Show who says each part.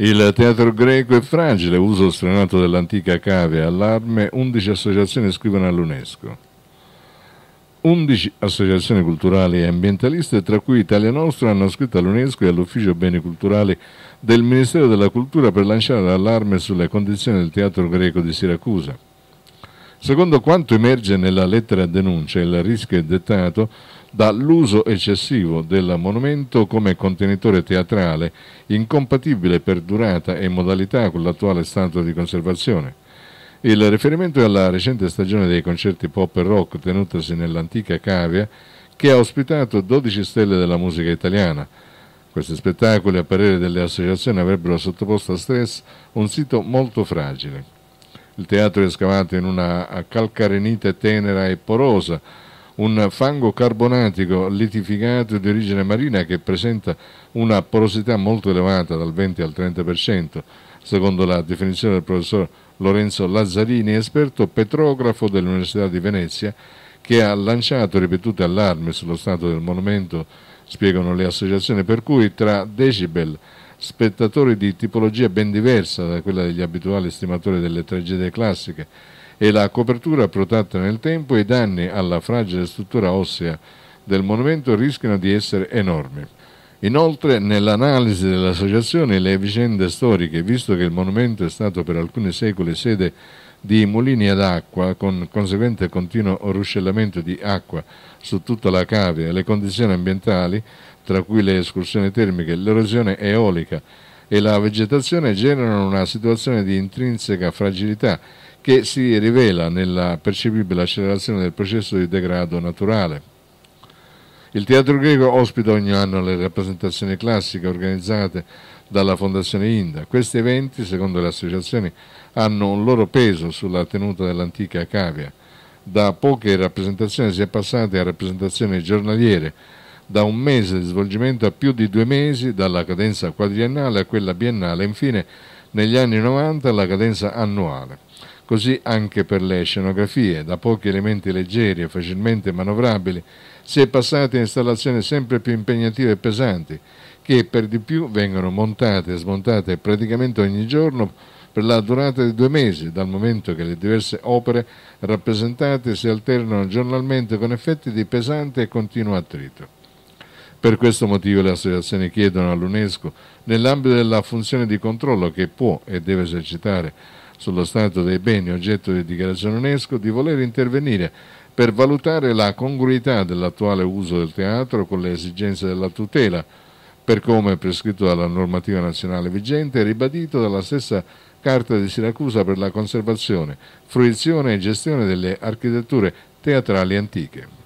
Speaker 1: Il teatro greco è fragile, uso sfrenato dell'antica cave allarme, 11 associazioni scrivono all'UNESCO. 11 associazioni culturali e ambientaliste, tra cui Italia Nostra, hanno scritto all'UNESCO e all'Ufficio Beni Culturali del Ministero della Cultura per lanciare l'allarme sulle condizioni del teatro greco di Siracusa. Secondo quanto emerge nella lettera denuncia, il rischio è dettato dall'uso eccessivo del monumento come contenitore teatrale, incompatibile per durata e modalità con l'attuale stato di conservazione. Il riferimento è alla recente stagione dei concerti pop e rock tenutasi nell'antica cavia che ha ospitato 12 stelle della musica italiana. Questi spettacoli, a parere delle associazioni, avrebbero sottoposto a stress un sito molto fragile. Il teatro è scavato in una calcarenite tenera e porosa, un fango carbonatico litificato di origine marina che presenta una porosità molto elevata dal 20 al 30%, secondo la definizione del professor Lorenzo Lazzarini, esperto petrografo dell'Università di Venezia, che ha lanciato ripetute allarme sullo stato del monumento, spiegano le associazioni, per cui tra decibel spettatori di tipologia ben diversa da quella degli abituali stimatori delle tragedie classiche e la copertura protratta nel tempo e i danni alla fragile struttura ossea del monumento rischiano di essere enormi. Inoltre, nell'analisi dell'associazione le vicende storiche, visto che il monumento è stato per alcuni secoli sede di mulini ad acqua con conseguente continuo ruscellamento di acqua su tutta la cavia e le condizioni ambientali, tra cui le escursioni termiche, l'erosione eolica e la vegetazione, generano una situazione di intrinseca fragilità che si rivela nella percepibile accelerazione del processo di degrado naturale. Il Teatro Greco ospita ogni anno le rappresentazioni classiche organizzate dalla Fondazione Inda. Questi eventi, secondo le associazioni, hanno un loro peso sulla tenuta dell'antica cavia. Da poche rappresentazioni si è passati a rappresentazioni giornaliere, da un mese di svolgimento a più di due mesi, dalla cadenza quadriennale a quella biennale, infine negli anni 90 alla cadenza annuale così anche per le scenografie, da pochi elementi leggeri e facilmente manovrabili si è passati a installazioni sempre più impegnative e pesanti, che per di più vengono montate e smontate praticamente ogni giorno per la durata di due mesi, dal momento che le diverse opere rappresentate si alternano giornalmente con effetti di pesante e continuo attrito. Per questo motivo le associazioni chiedono all'UNESCO, nell'ambito della funzione di controllo che può e deve esercitare sullo stato dei beni oggetto di dichiarazione UNESCO di voler intervenire per valutare la congruità dell'attuale uso del teatro con le esigenze della tutela, per come prescritto dalla normativa nazionale vigente e ribadito dalla stessa Carta di Siracusa per la conservazione, fruizione e gestione delle architetture teatrali antiche.